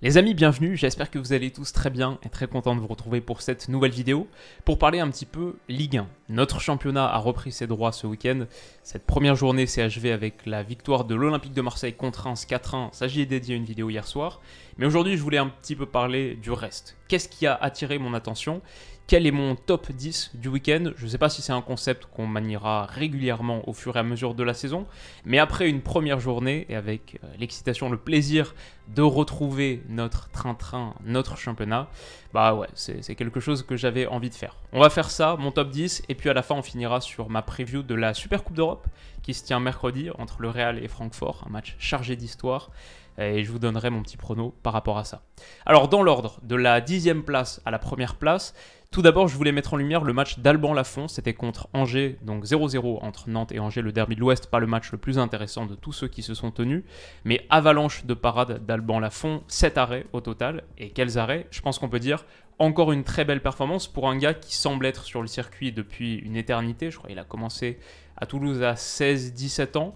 Les amis, bienvenue, j'espère que vous allez tous très bien et très content de vous retrouver pour cette nouvelle vidéo pour parler un petit peu Ligue 1. Notre championnat a repris ses droits ce week-end. Cette première journée s'est achevée avec la victoire de l'Olympique de Marseille contre Reims 4-1. Ça, j'y ai dédié une vidéo hier soir. Mais aujourd'hui, je voulais un petit peu parler du reste. Qu'est-ce qui a attiré mon attention quel est mon top 10 du week-end. Je ne sais pas si c'est un concept qu'on maniera régulièrement au fur et à mesure de la saison, mais après une première journée et avec euh, l'excitation, le plaisir de retrouver notre train-train, notre championnat, bah ouais, c'est quelque chose que j'avais envie de faire. On va faire ça, mon top 10, et puis à la fin on finira sur ma preview de la Super Coupe d'Europe qui se tient mercredi entre le Real et Francfort, un match chargé d'histoire euh, et je vous donnerai mon petit prono par rapport à ça. Alors dans l'ordre, de la dixième place à la première place, tout d'abord, je voulais mettre en lumière le match d'Alban Lafont, c'était contre Angers, donc 0-0 entre Nantes et Angers, le derby de l'Ouest, pas le match le plus intéressant de tous ceux qui se sont tenus, mais avalanche de parades d'Alban Lafont, 7 arrêts au total, et quels arrêts Je pense qu'on peut dire encore une très belle performance pour un gars qui semble être sur le circuit depuis une éternité, je crois qu'il a commencé à Toulouse à 16-17 ans,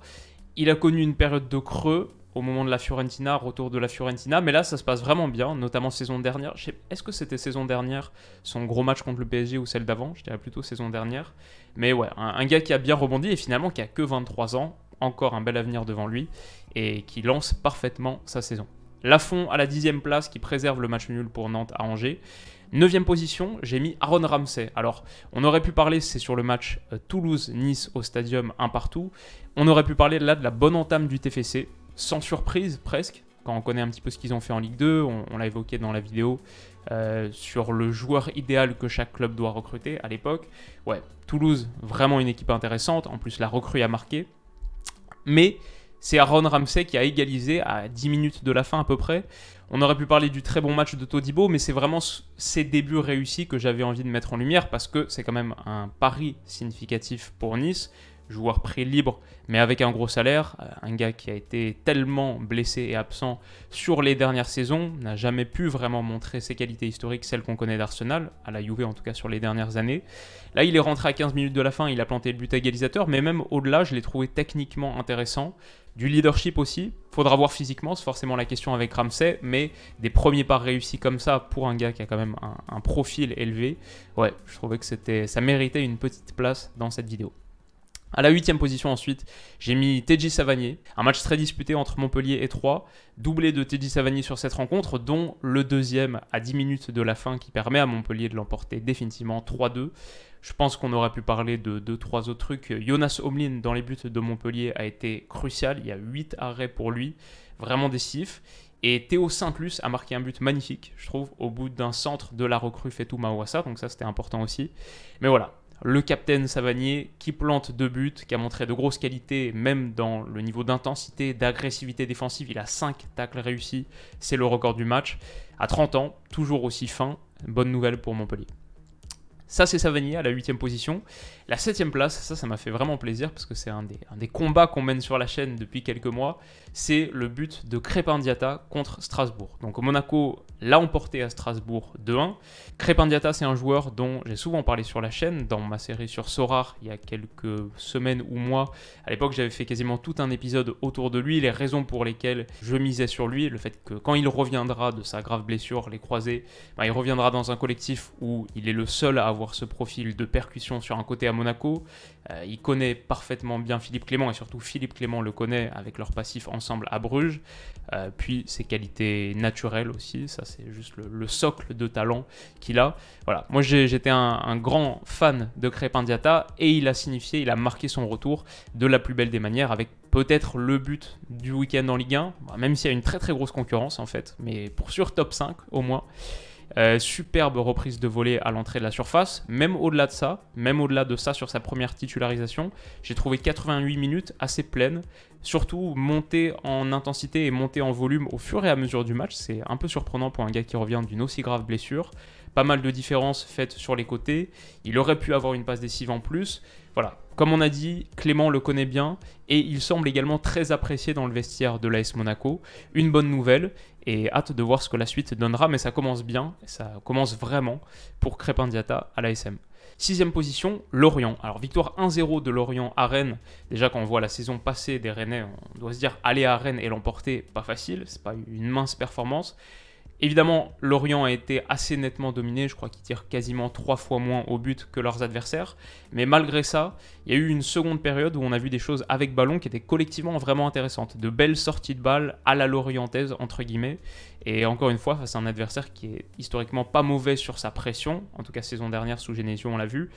il a connu une période de creux, au moment de la Fiorentina, retour de la Fiorentina. Mais là, ça se passe vraiment bien, notamment saison dernière. Est-ce que c'était saison dernière, son gros match contre le PSG ou celle d'avant Je dirais plutôt saison dernière. Mais ouais, un, gars qui a bien rebondi et finalement qui a que 23 ans, encore un bel avenir devant lui et qui lance parfaitement sa saison. Fond à la dixième place qui préserve le match nul pour Nantes à Angers. 9 position, j'ai mis Aaron Ramsey. Alors, on aurait pu parler, c'est sur le match euh, Toulouse-Nice au stadium un partout. On aurait pu parler là de la bonne entame du TFC, sans surprise presque, quand on connaît un petit peu ce qu'ils ont fait en Ligue 2, on, l'a évoqué dans la vidéo, euh, sur le joueur idéal que chaque club doit recruter à l'époque. Ouais, Toulouse, vraiment une équipe intéressante, en plus la recrue a marqué. Mais c'est Aaron Ramsey qui a égalisé à 10 minutes de la fin à peu près. On aurait pu parler du très bon match de Todibo, mais c'est vraiment ses débuts réussis que j'avais envie de mettre en lumière parce que c'est quand même un pari significatif pour Nice joueur prêt libre, mais avec un gros salaire. Euh, un gars qui a été tellement blessé et absent sur les dernières saisons, n'a jamais pu vraiment montrer ses qualités historiques, celles qu'on connaît d'Arsenal, à la Juve en tout cas sur les dernières années. Là, il est rentré à 15 minutes de la fin, il a planté le but égalisateur, mais même au-delà, je l'ai trouvé techniquement intéressant. Du leadership aussi, faudra voir physiquement, c'est forcément la question avec Ramsey, mais des premiers pas réussis comme ça pour un gars qui a quand même un, un profil élevé, ouais, je trouvais que ça méritait une petite place dans cette vidéo. À la huitième position ensuite, j'ai mis Teji Savanier, un match très disputé entre Montpellier et Troyes, doublé de Teji Savanier sur cette rencontre, dont le deuxième à 10 minutes de la fin qui permet à Montpellier de l'emporter définitivement 3-2. Je pense qu'on aurait pu parler de 2-3 autres trucs. Jonas Omlin dans les buts de Montpellier a été crucial, il y a 8 arrêts pour lui, vraiment décisif. Et Théo Saint-Plus a marqué un but magnifique, je trouve, au bout d'un centre de la recrue Fetou ça donc ça c'était important aussi. Mais voilà, le capitaine Savanier qui plante deux buts, qui a montré de grosses qualités, même dans le niveau d'intensité, d'agressivité défensive. Il a 5 tacles réussis, c'est le record du match. À 30 ans, toujours aussi fin. Bonne nouvelle pour Montpellier. Ça, c'est Savani à la 8 position. La 7 place, ça, ça m'a fait vraiment plaisir parce que c'est un des, combats qu'on mène sur la chaîne depuis quelques mois. C'est le but de Crépindiata contre Strasbourg. Donc Monaco l'a emporté à Strasbourg 2-1. Crépindiata, c'est un joueur dont j'ai souvent parlé sur la chaîne, dans ma série sur Sorar il y a quelques semaines ou mois. À l'époque, j'avais fait quasiment tout un épisode autour de lui, les raisons pour lesquelles je misais sur lui, le fait que quand il reviendra de sa grave blessure, les croisés, bah, il reviendra dans un collectif où il est le seul à avoir ce profil de percussion sur un côté à Monaco. Euh, il connaît parfaitement bien Philippe Clément et surtout Philippe Clément le connaît avec leur passif ensemble à Bruges. Euh, puis ses qualités naturelles aussi, ça c'est juste le, socle de talent qu'il a. Voilà, moi j'étais un, grand fan de Crépin et il a signifié, il a marqué son retour de la plus belle des manières avec peut-être le but du week-end en Ligue 1, bah, même s'il y a une très très grosse concurrence en fait, mais pour sûr top 5 au moins. Euh, superbe reprise de volée à l'entrée de la surface. Même au-delà de ça, même au-delà de ça sur sa première titularisation, j'ai trouvé 88 minutes assez pleines. Surtout montée en intensité et montée en volume au fur et à mesure du match. C'est un peu surprenant pour un gars qui revient d'une aussi grave blessure. Pas mal de différences faites sur les côtés. Il aurait pu avoir une passe décisive en plus. Voilà. Comme on a dit, Clément le connaît bien et il semble également très apprécié dans le vestiaire de l'AS Monaco. Une bonne nouvelle et hâte de voir ce que la suite donnera, mais ça commence bien, ça commence vraiment pour Crépin à l'ASM. Sixième position, Lorient. Alors victoire 1-0 de Lorient à Rennes. Déjà quand on voit la saison passée des Rennais, on doit se dire aller à Rennes et l'emporter, pas facile, c'est pas une mince performance. Évidemment, Lorient a été assez nettement dominé, je crois qu'ils tirent quasiment trois fois moins au but que leurs adversaires, mais malgré ça, il y a eu une seconde période où on a vu des choses avec ballon qui étaient collectivement vraiment intéressantes, de belles sorties de balles à la lorientaise, entre guillemets, et encore une fois, face à un adversaire qui est historiquement pas mauvais sur sa pression, en tout cas saison dernière sous Genesio on l'a vu,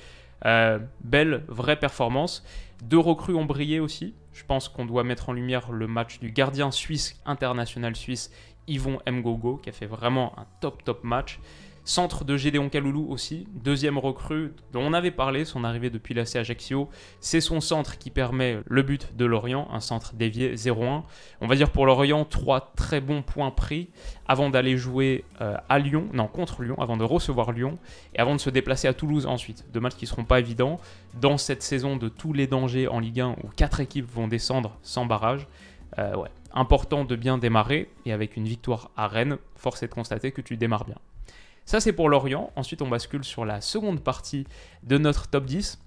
euh, belle, vraie performance. Deux recrues ont brillé aussi. Je pense qu'on doit mettre en lumière le match du gardien suisse, international suisse, Yvon Mgogo qui a fait vraiment un top top match. Centre de Gédéon Kaloulou aussi, deuxième recrue dont on avait parlé, son arrivée depuis l'AC Ajaccio. C'est son centre qui permet le but de Lorient, un centre dévié 0-1. On va dire pour Lorient, trois très bons points pris avant d'aller jouer euh, à Lyon, non contre Lyon, avant de recevoir Lyon et avant de se déplacer à Toulouse ensuite. Deux matchs qui ne seront pas évidents dans cette saison de tous les dangers en Ligue 1 où quatre équipes vont descendre sans barrage. Euh, ouais. Important de bien démarrer, et avec une victoire à Rennes, force est de constater que tu démarres bien. Ça c'est pour Lorient, ensuite on bascule sur la seconde partie de notre top 10.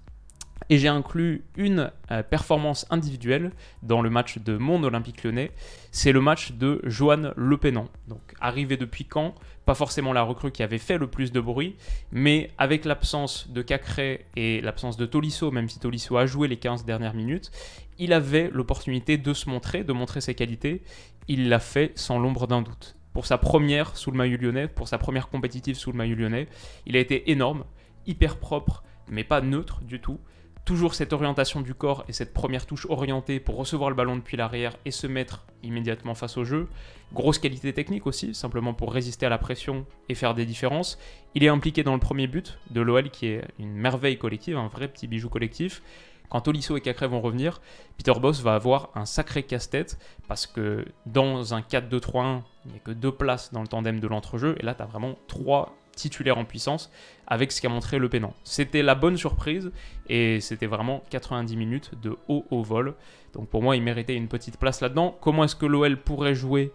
Et j'ai inclus une euh, performance individuelle dans le match de monde Olympique lyonnais. C'est le match de Joanne Le Penant. Donc arrivé depuis quand pas forcément la recrue qui avait fait le plus de bruit, mais avec l'absence de Cacré et l'absence de Tolisso, même si Tolisso a joué les 15 dernières minutes, il avait l'opportunité de se montrer, de montrer ses qualités. Il l'a fait sans l'ombre d'un doute. Pour sa première sous le maillot lyonnais, pour sa première compétitive sous le maillot lyonnais, il a été énorme, hyper propre, mais pas neutre du tout. Toujours cette orientation du corps et cette première touche orientée pour recevoir le ballon depuis l'arrière et se mettre immédiatement face au jeu. Grosse qualité technique aussi, simplement pour résister à la pression et faire des différences. Il est impliqué dans le premier but de l'OL qui est une merveille collective, un vrai petit bijou collectif quand Tolisso et Cacré vont revenir, Peter Boss va avoir un sacré casse-tête parce que dans un 4-2-3-1, il n'y a que deux places dans le tandem de l'entrejeu et là tu as vraiment trois titulaire en puissance avec ce qu'a montré Le Pénant. C'était la bonne surprise et c'était vraiment 90 minutes de haut au vol. Donc pour moi, il méritait une petite place là-dedans. Comment est-ce que l'OL pourrait jouer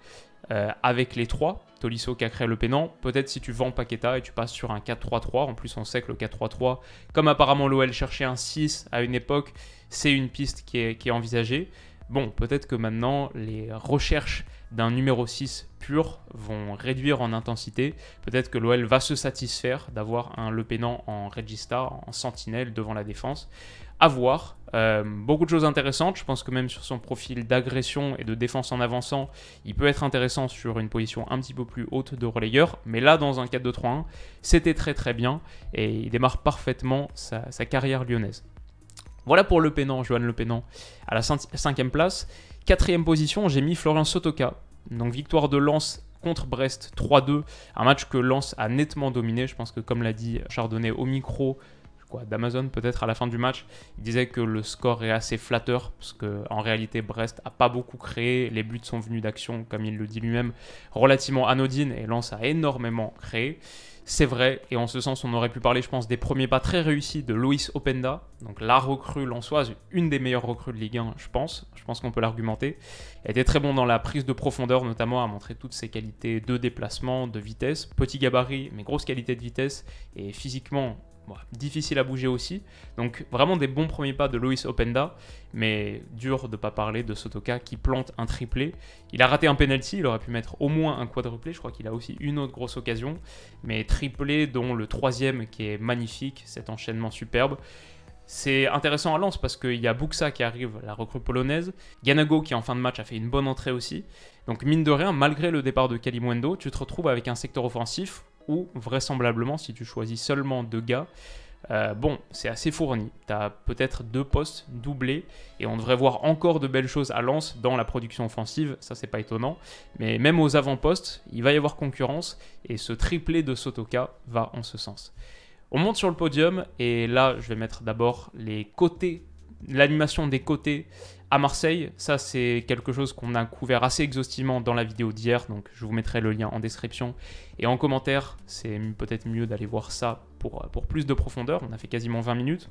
euh, avec les trois Tolisso, créé Le Pénant. Peut-être si tu vends Paqueta et tu passes sur un 4-3-3. En plus, on sait que le 4-3-3, comme apparemment l'OL cherchait un 6 à une époque, c'est une piste qui est envisagée. Bon, peut-être que maintenant, les recherches d'un numéro 6 pur vont réduire en intensité. Peut-être que l'OL va se satisfaire d'avoir un Le Pénant en Regista, en sentinelle devant la défense. À voir. Euh, beaucoup de choses intéressantes. Je pense que même sur son profil d'agression et de défense en avançant, il peut être intéressant sur une position un petit peu plus haute de relayeur. Mais là, dans un 4-2-3-1, c'était très très bien et il démarre parfaitement sa carrière lyonnaise. Voilà pour Le Pénant, Johan Le Pénant, à la cinquième place. Quatrième position, j'ai mis Florian Sotoka. Donc victoire de Lens contre Brest 3-2, un match que Lens a nettement dominé. Je pense que comme l'a dit Chardonnay au micro d'Amazon peut-être à la fin du match. Il disait que le score est assez flatteur parce que en réalité Brest a pas beaucoup créé. Les buts sont venus d'action, comme il le dit lui-même, relativement anodines et Lens a énormément créé. C'est vrai, et en ce sens, on aurait pu parler, je pense, des premiers pas très réussis de Loïs Openda, donc la recrue lançoise, une des meilleures recrues de Ligue 1, je pense. Je pense qu'on peut l'argumenter. Elle était très bon dans la prise de profondeur, notamment, à montrer toutes ses qualités de déplacement, de vitesse, petit gabarit, mais grosse qualité de vitesse, et physiquement, difficile à bouger aussi. Donc vraiment des bons premiers pas de Loïs Openda, mais dur de pas parler de Sotoka qui plante un triplé. Il a raté un penalty, il aurait pu mettre au moins un quadruplé, je crois qu'il a aussi une autre grosse occasion, mais triplé dont le troisième qui est magnifique, cet enchaînement superbe. C'est intéressant à l'ance parce qu'il y a Buxa qui arrive, la recrue polonaise, Ganago qui en fin de match a fait une bonne entrée aussi. Donc mine de rien, malgré le départ de Kalimwendo, tu te retrouves avec un secteur offensif ou vraisemblablement si tu choisis seulement deux gars. Euh, bon, c'est assez fourni. Tu as peut-être deux postes doublés et on devrait voir encore de belles choses à lance dans la production offensive, ça c'est pas étonnant. Mais même aux avant-postes, il va y avoir concurrence et ce triplé de Sotoka va en ce sens. On monte sur le podium et là je vais mettre d'abord les côtés, l'animation des côtés à Marseille. Ça, c'est quelque chose qu'on a couvert assez exhaustivement dans la vidéo d'hier, donc je vous mettrai le lien en description et en commentaire. C'est peut-être mieux d'aller voir ça pour, pour plus de profondeur. On a fait quasiment 20 minutes.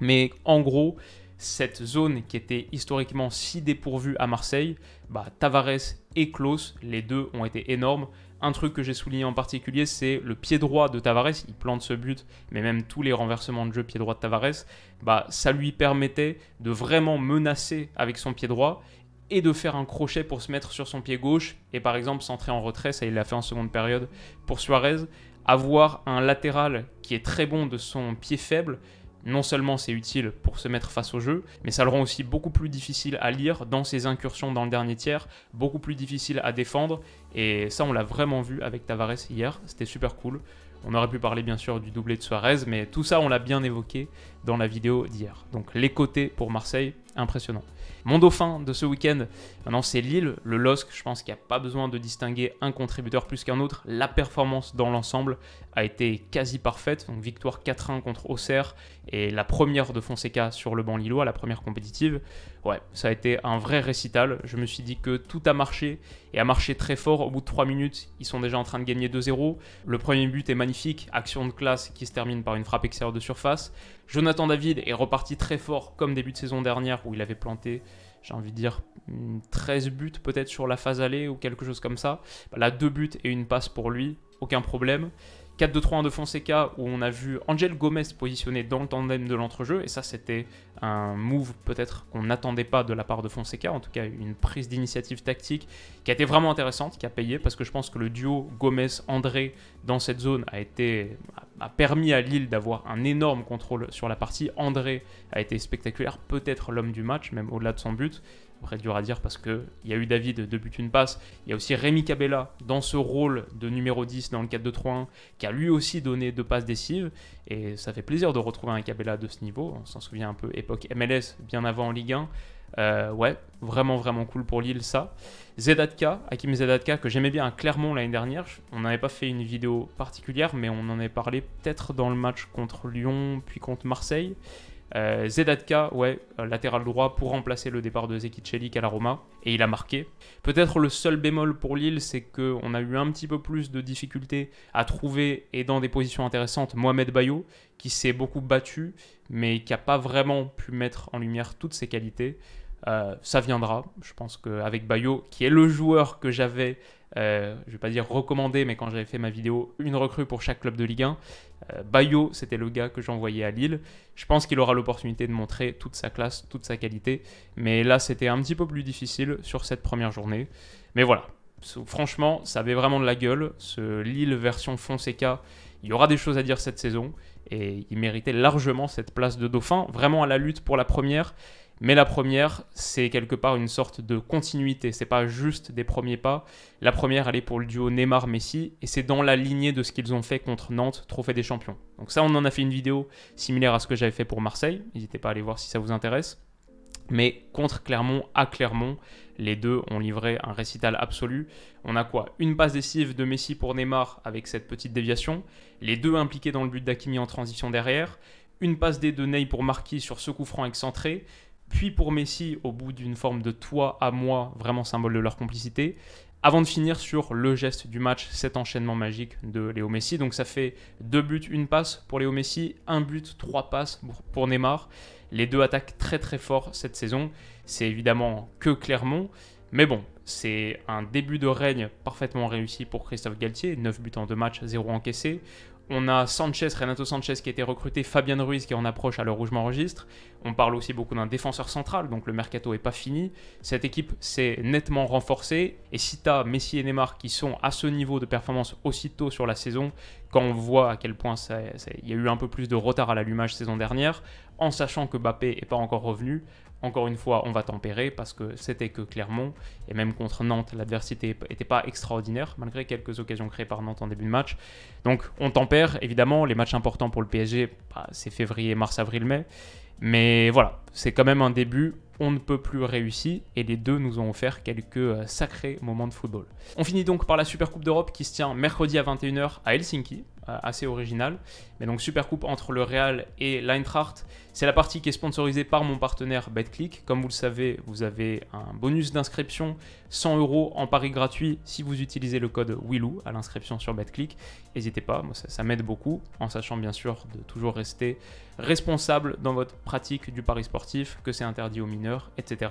Mais en gros, cette zone qui était historiquement si dépourvue à Marseille, bah, Tavares et Klaus, les deux ont été énormes. Un truc que j'ai souligné en particulier, c'est le pied droit de Tavares. Il plante ce but, mais même tous les renversements de jeu pied droit de Tavares, bah, ça lui permettait de vraiment menacer avec son pied droit et de faire un crochet pour se mettre sur son pied gauche et par exemple s'entrer en retrait. Ça, il l'a fait en seconde période pour Suarez. Avoir un latéral qui est très bon de son pied faible, non seulement c'est utile pour se mettre face au jeu, mais ça le rend aussi beaucoup plus difficile à lire dans ses incursions dans le dernier tiers, beaucoup plus difficile à défendre, et ça on l'a vraiment vu avec Tavares hier, c'était super cool. On aurait pu parler bien sûr du doublé de Suarez, mais tout ça on l'a bien évoqué dans la vidéo d'hier. Donc les côtés pour Marseille, impressionnant. Mon dauphin de ce week-end, maintenant c'est Lille, le LOSC, je pense qu'il n'y a pas besoin de distinguer un contributeur plus qu'un autre. La performance dans l'ensemble a été quasi parfaite, donc victoire 4-1 contre Auxerre et la première de Fonseca sur le banc lillois, la première compétitive. Ouais, ça a été un vrai récital, je me suis dit que tout a marché et a marché très fort. Au bout de 3 minutes, ils sont déjà en train de gagner 2-0. Le premier but est magnifique, action de classe qui se termine par une frappe extérieure de surface. Jonathan David est reparti très fort comme début de saison dernière où il avait planté j'ai envie de dire, 13 mm, buts peut-être sur la phase aller ou quelque chose comme ça. Bah, là, deux buts et une passe pour lui, aucun problème. 4-2-3-1 de Fonseca où on a vu Angel Gomez positionné dans le tandem de l'entrejeu et ça c'était un move peut-être qu'on n'attendait pas de la part de Fonseca, en tout cas une prise d'initiative tactique qui a été vraiment intéressante, qui a payé parce que je pense que le duo Gomez-André dans cette zone a été a permis à Lille d'avoir un énorme contrôle sur la partie. André a été spectaculaire, peut-être l'homme du match, même au-delà de son but. Après, dur à dire parce il y a eu David, de buts, une passe. Il y a aussi Rémi Cabella dans ce rôle de numéro 10 dans le 4-2-3-1 qui a lui aussi donné deux passes décisives. Et ça fait plaisir de retrouver un Cabella de ce niveau. On s'en souvient un peu époque MLS, bien avant en Ligue 1. Euh, ouais, vraiment, vraiment cool pour Lille, ça. Zedatka, Hakim Zedatka, que j'aimais bien à Clermont l'année dernière. On n'avait pas fait une vidéo particulière, mais on en avait parlé peut-être dans le match contre Lyon, puis contre Marseille. Euh, Zedatka, ouais, euh, latéral droit pour remplacer le départ de Zekicelik à la Roma, et il a marqué. Peut-être le seul bémol pour Lille, c'est qu'on a eu un petit peu plus de difficultés à trouver et dans des positions intéressantes Mohamed Bayo, qui s'est beaucoup battu, mais qui n'a pas vraiment pu mettre en lumière toutes ses qualités. Euh, ça viendra, je pense qu'avec Bayo, qui est le joueur que j'avais je ne vais pas dire recommandé, mais quand j'avais fait ma vidéo, une recrue pour chaque club de Ligue 1, euh, Bayo, c'était le gars que j'envoyais à Lille. Je pense qu'il aura l'opportunité de montrer toute sa classe, toute sa qualité. Mais là, c'était un petit peu plus difficile sur cette première journée. Mais voilà, franchement, ça avait vraiment de la gueule. Ce Lille version Fonseca, il y aura des choses à dire cette saison. Et il méritait largement cette place de dauphin, vraiment à la lutte pour la première. Mais la première, c'est quelque part une sorte de continuité. C'est pas juste des premiers pas. La première, elle est pour le duo Neymar-Messi, et c'est dans la lignée de ce qu'ils ont fait contre Nantes, Trophée des Champions. Donc ça, on en a fait une vidéo similaire à ce que j'avais fait pour Marseille. N'hésitez pas à aller voir si ça vous intéresse. Mais contre Clermont, à Clermont, les deux ont livré un récital absolu. On a quoi Une passe décisive de Messi pour Neymar avec cette petite déviation. Les deux impliqués dans le but d'Akimi en transition derrière. Une passe des deux Ney pour Marquis sur ce coup franc excentré puis pour Messi au bout d'une forme de toi à moi, vraiment symbole de leur complicité, avant de finir sur le geste du match, cet enchaînement magique de Léo Messi. Donc ça fait deux buts, une passe pour Léo Messi, un but, trois passes pour Neymar. Les deux attaquent très très fort cette saison. C'est évidemment que Clermont, mais bon, c'est un début de règne parfaitement réussi pour Christophe Galtier, 9 buts en 2 matchs, 0 encaissé. On a Sanchez, Renato Sanchez qui a été recruté, Fabien Ruiz qui en approche à leur où je m'enregistre. On parle aussi beaucoup d'un défenseur central, donc le mercato n'est pas fini. Cette équipe s'est nettement renforcée. Et si t'as Messi et Neymar qui sont à ce niveau de performance aussitôt sur la saison, quand on voit à quel point il y a eu un peu plus de retard à l'allumage saison dernière, en sachant que Bappé n'est pas encore revenu, encore une fois, on va tempérer parce que c'était que Clermont, et même contre Nantes, l'adversité n'était pas extraordinaire, malgré quelques occasions créées par Nantes en début de match. Donc on tempère, évidemment, les matchs importants pour le PSG, bah, c'est février, mars, avril, mai. Mais voilà, c'est quand même un début, on ne peut plus réussir, et les deux nous ont offert quelques euh, sacrés moments de football. On finit donc par la Super Coupe d'Europe qui se tient mercredi à 21h à Helsinki, euh, assez original. Mais donc super coupe entre le Real et l'Eintracht. C'est la partie qui est sponsorisée par mon partenaire BetClick. Comme vous le savez, vous avez un bonus d'inscription 100 euros en pari gratuit si vous utilisez le code WILOU à l'inscription sur BetClick. N'hésitez pas, ça m'aide beaucoup en sachant bien sûr de toujours rester responsable dans votre pratique du pari sportif, que c'est interdit aux mineurs, etc.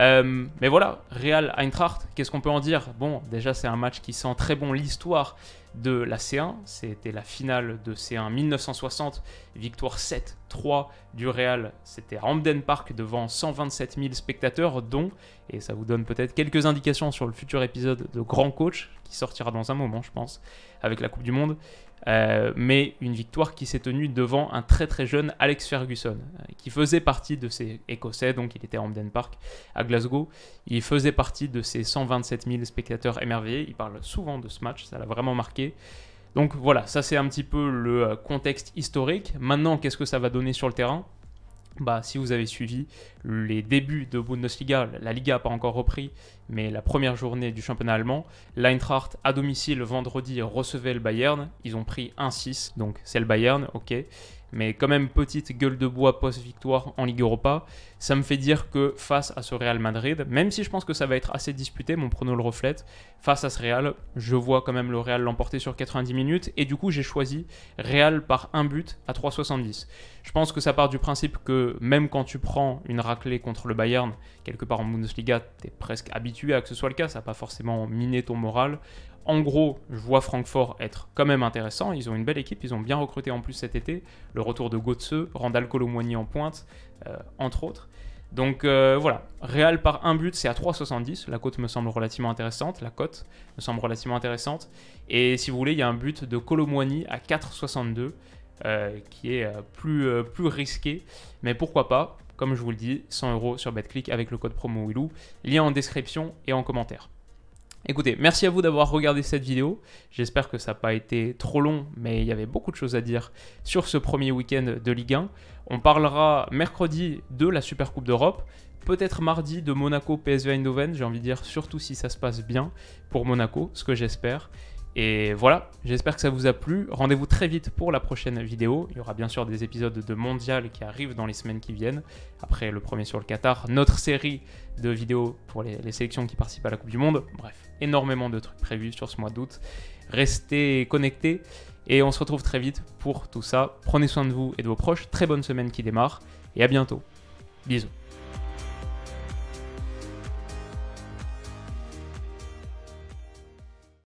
Euh, mais voilà, Real Eintracht, qu'est-ce qu'on peut en dire Bon, déjà c'est un match qui sent très bon l'histoire de la C1. C'était la finale de C1 1960, victoire 7-3 du Real. C'était à Park devant 127 000 spectateurs, dont, et ça vous donne peut-être quelques indications sur le futur épisode de Grand Coach, qui sortira dans un moment je pense, avec la Coupe du Monde, euh, mais une victoire qui s'est tenue devant un très très jeune Alex Ferguson, euh, qui faisait partie de ces Écossais, donc il était à Hampden Park à Glasgow, il faisait partie de ces 127 000 spectateurs émerveillés, il parle souvent de ce match, ça l'a vraiment marqué. Donc voilà, ça c'est un petit peu le euh, contexte historique. Maintenant, qu'est-ce que ça va donner sur le terrain bah, si vous avez suivi les débuts de Bundesliga, la Liga n'a pas encore repris, mais la première journée du championnat allemand, l'Eintracht à domicile vendredi recevait le Bayern, ils ont pris 1-6, donc c'est le Bayern, ok mais quand même petite gueule de bois post-victoire en Ligue Europa, ça me fait dire que face à ce Real Madrid, même si je pense que ça va être assez disputé, mon prono le reflète, face à ce Real, je vois quand même le Real l'emporter sur 90 minutes, et du coup j'ai choisi Real par un but à 3,70. Je pense que ça part du principe que même quand tu prends une raclée contre le Bayern, quelque part en Bundesliga, t'es presque habitué à que ce soit le cas, ça n'a pas forcément miné ton moral en gros, je vois Francfort être quand même intéressant. Ils ont une belle équipe, ils ont bien recruté en plus cet été. Le retour de Götze, Randall Colomoigny en pointe, euh, entre autres. Donc euh, voilà, Real par un but, c'est à 3,70. La cote me semble relativement intéressante. La cote me semble relativement intéressante. Et si vous voulez, il y a un but de Colomoigny à 4,62 euh, qui est plus, plus risqué. Mais pourquoi pas Comme je vous le dis, 100 euros sur BetClick avec le code promo Willou. Lien en description et en commentaire. Écoutez, merci à vous d'avoir regardé cette vidéo. J'espère que ça n'a pas été trop long, mais il y avait beaucoup de choses à dire sur ce premier week-end de Ligue 1. On parlera mercredi de la Super Coupe d'Europe, peut-être mardi de Monaco PSV Eindhoven, j'ai envie de dire, surtout si ça se passe bien pour Monaco, ce que j'espère. Et voilà, j'espère que ça vous a plu. Rendez-vous très vite pour la prochaine vidéo. Il y aura bien sûr des épisodes de Mondial qui arrivent dans les semaines qui viennent. Après le premier sur le Qatar, notre série de vidéos pour les, sélections qui participent à la Coupe du Monde. Bref, énormément de trucs prévus sur ce mois d'août. Restez connectés et on se retrouve très vite pour tout ça. Prenez soin de vous et de vos proches. Très bonne semaine qui démarre et à bientôt. Bisous.